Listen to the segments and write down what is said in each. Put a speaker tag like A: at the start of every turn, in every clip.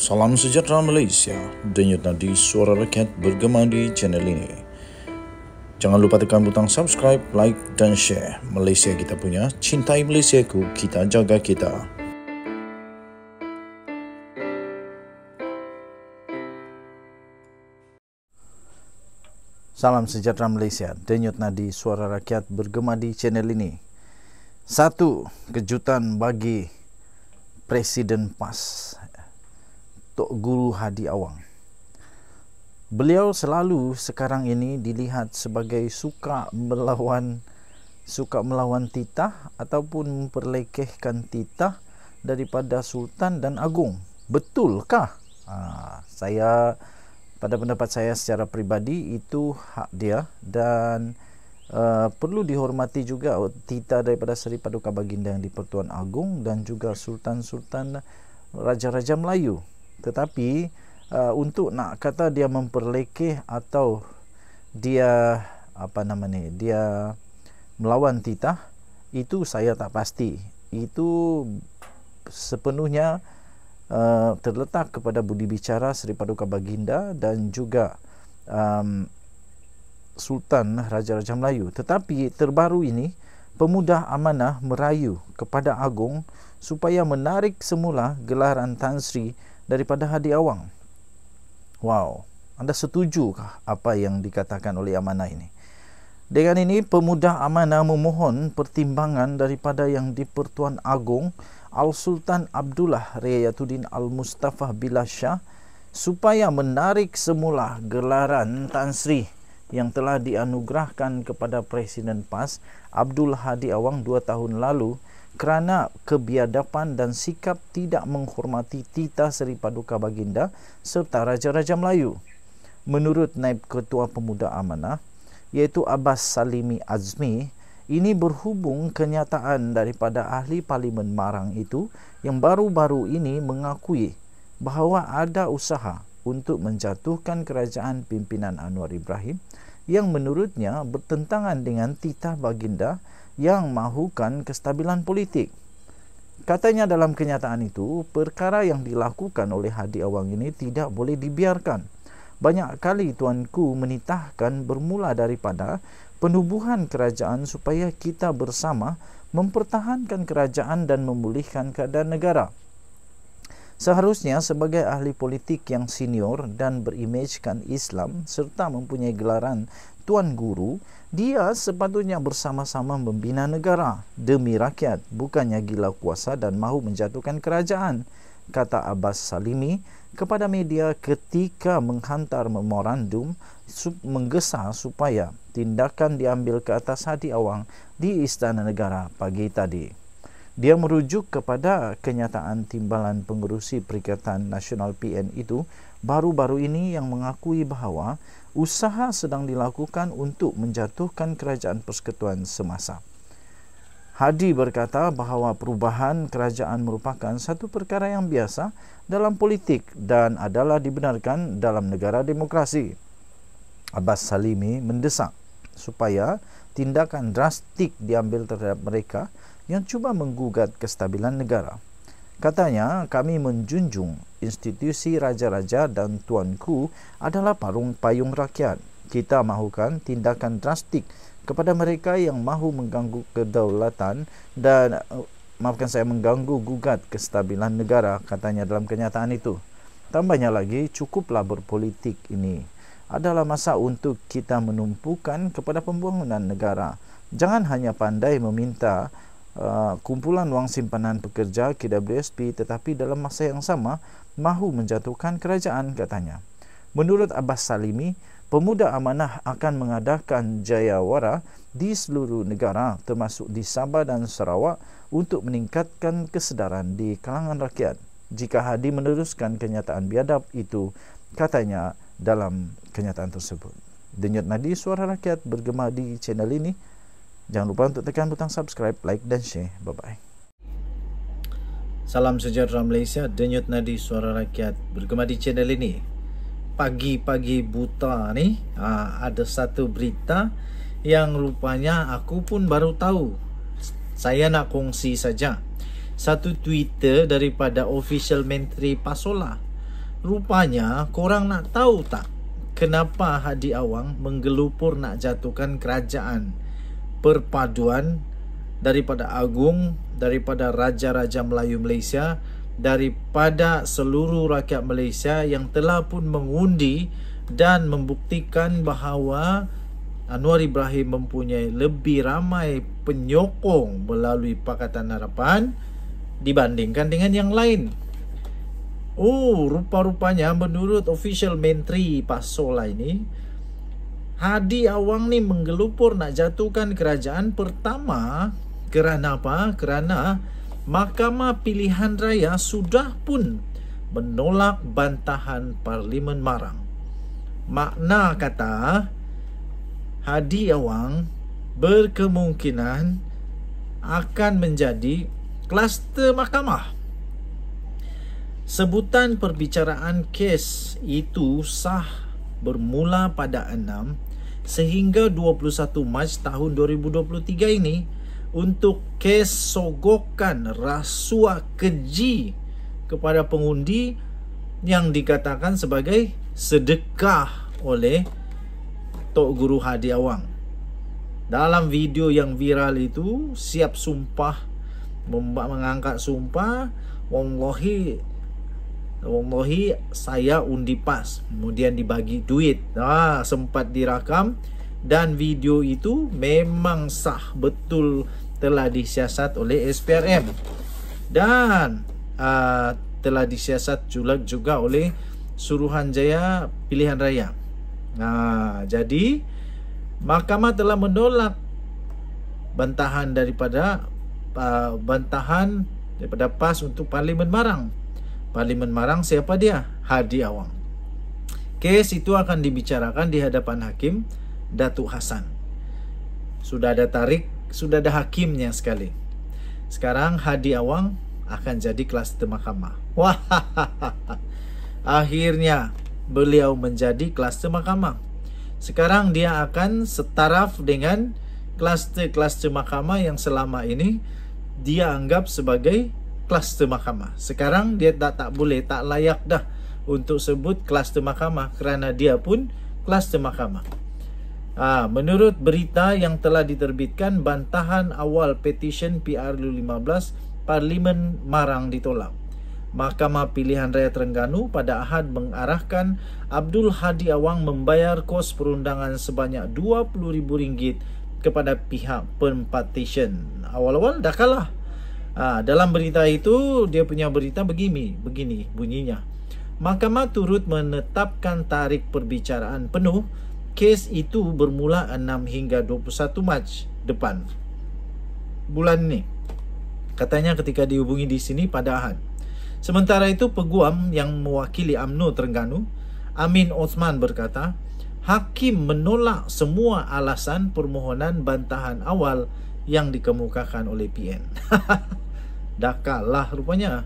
A: Salam sejahtera Malaysia. Denyut nadi suara rakyat bergema di channel ini. Jangan lupa tekan butang subscribe, like dan share. Malaysia kita punya, cintai Malaysia ku, kita jaga kita. Salam sejahtera Malaysia. Denyut nadi suara rakyat bergema di channel ini. Satu kejutan bagi Presiden PAS Tok Guru Hadi Awang. Beliau selalu sekarang ini dilihat sebagai suka melawan suka melawan titah ataupun memperlekehkan titah daripada sultan dan agung. Betulkah? Ha, saya pada pendapat saya secara pribadi itu hak dia dan Uh, perlu dihormati juga tita daripada Seri Paduka Baginda yang di Pertuan Agung dan juga Sultan-Sultan Raja-Raja Melayu tetapi uh, untuk nak kata dia memperlekeh atau dia apa nama ni dia melawan titah itu saya tak pasti itu sepenuhnya uh, terletak kepada budi bicara Sri Paduka Baginda dan juga um, Sultan Raja-Raja Melayu tetapi terbaru ini Pemuda Amanah merayu kepada Agung supaya menarik semula gelaran Tan Sri daripada Hadi Awang. Wow, anda setujukah apa yang dikatakan oleh amanah ini? Dengan ini, pemuda amanah memohon pertimbangan daripada yang di-Pertuan Agong Al-Sultan Abdullah Riyatuddin Al-Mustafa Bilashah supaya menarik semula gelaran Tan Sri yang telah dianugerahkan kepada Presiden PAS Abdul Hadi Awang dua tahun lalu kerana kebiadapan dan sikap tidak menghormati Tita Seri Paduka Baginda serta Raja-Raja Melayu. Menurut Naib Ketua Pemuda Amanah, iaitu Abbas Salimi Azmi, ini berhubung kenyataan daripada Ahli Parlimen Marang itu yang baru-baru ini mengakui bahawa ada usaha untuk menjatuhkan kerajaan pimpinan Anwar Ibrahim yang menurutnya bertentangan dengan titah baginda yang mahukan kestabilan politik. Katanya dalam kenyataan itu, perkara yang dilakukan oleh Hadi Awang ini tidak boleh dibiarkan. Banyak kali tuanku menitahkan bermula daripada penubuhan kerajaan supaya kita bersama mempertahankan kerajaan dan memulihkan keadaan negara. Seharusnya sebagai ahli politik yang senior dan berimejkan Islam serta mempunyai gelaran tuan guru, dia sepatutnya bersama-sama membina negara demi rakyat bukannya gila kuasa dan mahu menjatuhkan kerajaan kata Abbas Salimi kepada media ketika menghantar memorandum sup- menggesa supaya tindakan diambil ke atas Hadi Awang di Istana Negara pagi tadi. Dia merujuk kepada kenyataan timbalan pengurusi Perikatan Nasional PN itu baru-baru ini yang mengakui bahawa usaha sedang dilakukan untuk menjatuhkan kerajaan persekutuan semasa. Hadi berkata bahawa perubahan kerajaan merupakan satu perkara yang biasa dalam politik dan adalah dibenarkan dalam negara demokrasi. Abbas Salimi mendesak supaya tindakan drastik diambil terhadap mereka yang cuba menggugat kestabilan negara. Katanya, kami menjunjung institusi raja-raja dan tuanku adalah parung payung rakyat. Kita mahukan tindakan drastik kepada mereka yang mahu mengganggu kedaulatan dan eh, maafkan saya mengganggu gugat kestabilan negara, katanya dalam kenyataan itu. Tambahnya lagi, cukup labur politik ini adalah masa untuk kita menumpukan kepada pembangunan negara. Jangan hanya pandai meminta Ah, kumpulan wang simpanan pekerja KWSP tetapi dalam masa yang sama mahu menjatuhkan kerajaan katanya. Menurut Abbas Salimi, Pemuda Amanah akan mengadakan jayawara di seluruh negara termasuk di Sabah dan Sarawak untuk meningkatkan kesedaran di kalangan rakyat jika Hadi meneruskan kenyataan biadab itu katanya dalam kenyataan tersebut. Denyut nadi suara rakyat bergema di channel ini Jangan lupa untuk tekan butang subscribe, like dan share. Bye bye. Salam sejahtera Malaysia, denyut nadi suara rakyat bergema di channel ini. Pagi-pagi buta ni ah, ada satu berita yang rupanya aku pun baru tahu. Saya nak kongsi saja. Satu Twitter daripada official menteri Pasola. Rupanya korang nak tahu tak kenapa Hadi Awang menggelupur nak jatuhkan kerajaan? perpaduan daripada agung daripada raja-raja Melayu Malaysia daripada seluruh rakyat Malaysia yang telah pun mengundi dan membuktikan bahawa Anwar Ibrahim mempunyai lebih ramai penyokong melalui Pakatan Harapan dibandingkan dengan yang lain. Oh, rupa-rupanya menurut official menteri PASOLA ini, Hadi Awang ni menggelupur nak jatuhkan kerajaan pertama kerana apa? Kerana Mahkamah Pilihan Raya sudah pun menolak bantahan Parlimen Marang. Makna kata Hadi Awang berkemungkinan akan menjadi kluster mahkamah. Sebutan perbicaraan kes itu sah bermula pada enam sehingga 21 Mac tahun 2023 ini untuk kesogokan sogokan rasuah keji kepada pengundi yang dikatakan sebagai sedekah oleh Tok Guru Hadi Awang. Dalam video yang viral itu siap sumpah mengangkat sumpah wallahi Wallahi saya undi pas Kemudian dibagi duit ah, Sempat dirakam Dan video itu memang sah Betul telah disiasat oleh SPRM Dan uh, Telah disiasat culak juga oleh Suruhanjaya Pilihan Raya Nah, Jadi Mahkamah telah menolak Bantahan daripada uh, Bantahan Daripada PAS untuk Parlimen Marang Parlimen Marang siapa dia? Hadi Awang. Kes itu akan dibicarakan di hadapan hakim Datuk Hasan. Sudah ada tarik, sudah ada hakimnya sekali. Sekarang Hadi Awang akan jadi kelas de mahkamah. Wah, akhirnya beliau menjadi kelas de mahkamah. Sekarang dia akan setaraf dengan kelas de kelas de mahkamah yang selama ini dia anggap sebagai kluster mahkamah. Sekarang dia tak tak boleh, tak layak dah untuk sebut kluster mahkamah kerana dia pun kluster mahkamah. Ha, menurut berita yang telah diterbitkan, bantahan awal petisyen PR 15 Parlimen Marang ditolak. Mahkamah Pilihan Raya Terengganu pada Ahad mengarahkan Abdul Hadi Awang membayar kos perundangan sebanyak RM20,000 kepada pihak pempartisyen. Awal-awal dah kalah. Ha, dalam berita itu, dia punya berita begini, begini bunyinya. Mahkamah turut menetapkan tarikh perbicaraan penuh. Kes itu bermula 6 hingga 21 Mac depan. Bulan ni. Katanya ketika dihubungi di sini pada Ahad. Sementara itu peguam yang mewakili UMNO Terengganu, Amin Osman berkata, Hakim menolak semua alasan permohonan bantahan awal yang dikemukakan oleh PN. dakalah rupanya.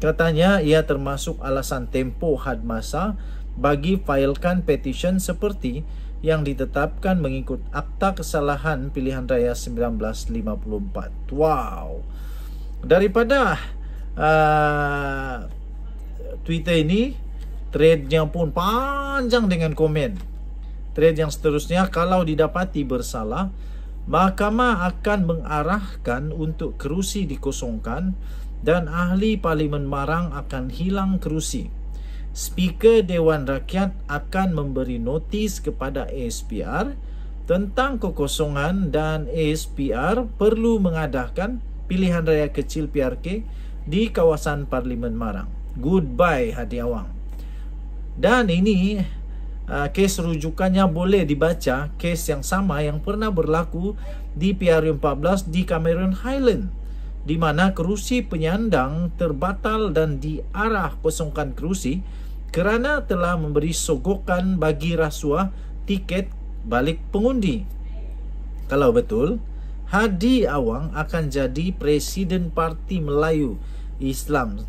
A: Katanya ia termasuk alasan tempo had masa bagi failkan petisyen seperti yang ditetapkan mengikut Akta Kesalahan Pilihan Raya 1954. Wow. Daripada uh, Twitter ini, threadnya pun panjang dengan komen. thread yang seterusnya, kalau didapati bersalah, mahkamah akan mengarahkan untuk kerusi dikosongkan dan ahli parlimen marang akan hilang kerusi. Speaker Dewan Rakyat akan memberi notis kepada ASPR tentang kekosongan dan ASPR perlu mengadakan pilihan raya kecil PRK di kawasan Parlimen Marang. Goodbye Hadi Awang. Dan ini Ah, kes rujukannya boleh dibaca kes yang sama yang pernah berlaku di PR14 di Cameron Highland di mana kerusi penyandang terbatal dan diarah kosongkan kerusi kerana telah memberi sogokan bagi rasuah tiket balik pengundi. Kalau betul, Hadi Awang akan jadi Presiden Parti Melayu Islam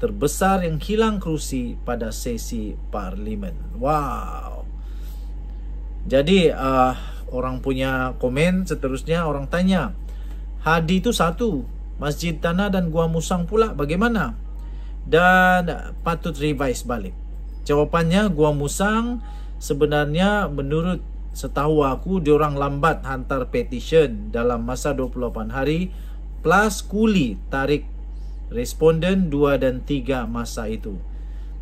A: terbesar yang hilang kerusi pada sesi parlimen. Wow. Jadi uh, orang punya komen seterusnya orang tanya, Hadi itu satu, Masjid Tanah dan Gua Musang pula bagaimana? Dan patut revise balik. Jawapannya Gua Musang sebenarnya menurut setahu aku diorang lambat hantar petition dalam masa 28 hari plus kuli tarik responden 2 dan 3 masa itu.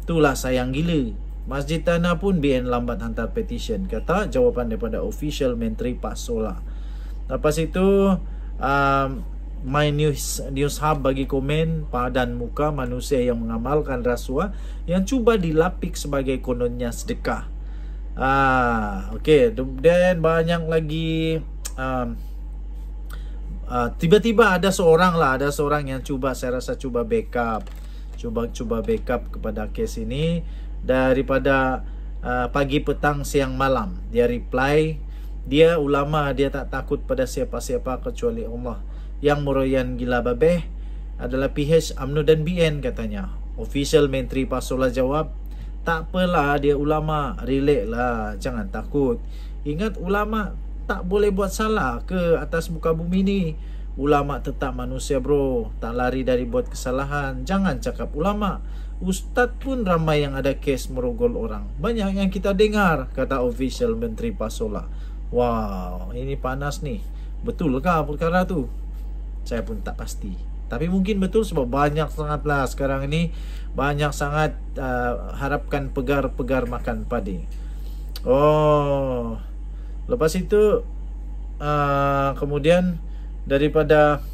A: Itulah sayang gila. Masjid Tanah pun BN lambat hantar petisyen. kata jawapan daripada official menteri Pak Sola. Lepas itu um, My News, News Hub bagi komen padan muka manusia yang mengamalkan rasuah yang cuba dilapik sebagai kononnya sedekah. Ah, okay. Dan banyak lagi um, Ah, tiba-tiba ada seorang lah ada seorang yang cuba saya rasa cuba backup cuba cuba backup kepada kes ini daripada uh, pagi petang siang malam dia reply dia ulama dia tak takut pada siapa-siapa kecuali Allah yang meroyan gila babeh adalah PH UMNO dan BN katanya official menteri pasola jawab tak apalah dia ulama relax lah jangan takut ingat ulama tak boleh buat salah ke atas muka bumi ni? Ulama tetap manusia bro, tak lari dari buat kesalahan. Jangan cakap ulama. Ustaz pun ramai yang ada kes merogol orang. Banyak yang kita dengar, kata official Menteri Pasola. Wow, ini panas ni. Betul ke perkara tu? Saya pun tak pasti. Tapi mungkin betul sebab banyak sangatlah sekarang ini banyak sangat uh, harapkan pegar-pegar makan padi. Oh, Lepas itu uh, kemudian daripada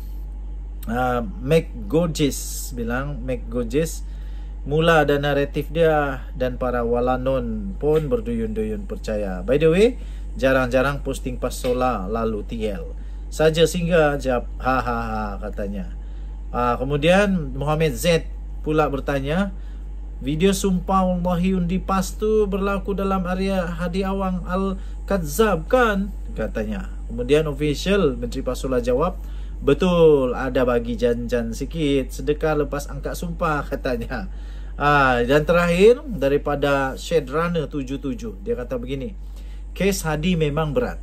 A: uh, ah, Mac Gojis bilang Mac Gojis mula ada naratif dia dan para walanon pun berduyun-duyun percaya. By the way, jarang-jarang posting pasola lalu TL. Saja sehingga jawab ha ha ha katanya. Uh, kemudian Muhammad Z pula bertanya, Video sumpah Wallahi undi pas tu berlaku dalam area Hadi Awang Al-Kadzab kan? Katanya. Kemudian official Menteri Pasulah jawab, Betul, ada bagi janjan sikit sedekah lepas angkat sumpah katanya. Ah, dan terakhir daripada Shed Runner 77 dia kata begini. Kes Hadi memang berat.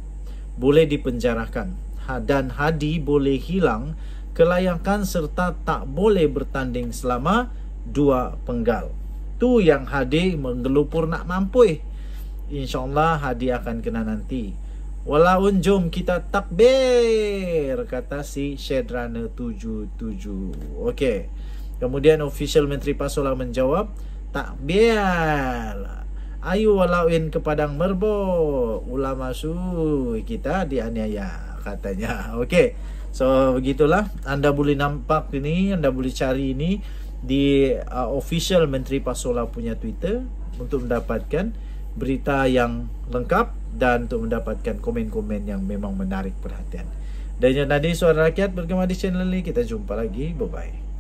A: Boleh dipenjarakan. Dan Hadi boleh hilang kelayakan serta tak boleh bertanding selama dua penggal tu yang Hadi menggelupur nak mampu InsyaAllah Hadi akan kena nanti Walaun jom kita takbir Kata si Shedrana 77 Okey Kemudian official Menteri Pasola menjawab Takbir Ayu walauin ke Padang Merbo Ulama su kita dianiaya Katanya Okey So begitulah Anda boleh nampak ini Anda boleh cari ini di uh, official Menteri Pasola punya Twitter untuk mendapatkan berita yang lengkap dan untuk mendapatkan komen-komen yang memang menarik perhatian. Dan yang tadi suara rakyat bergema di channel ini. Kita jumpa lagi. Bye-bye.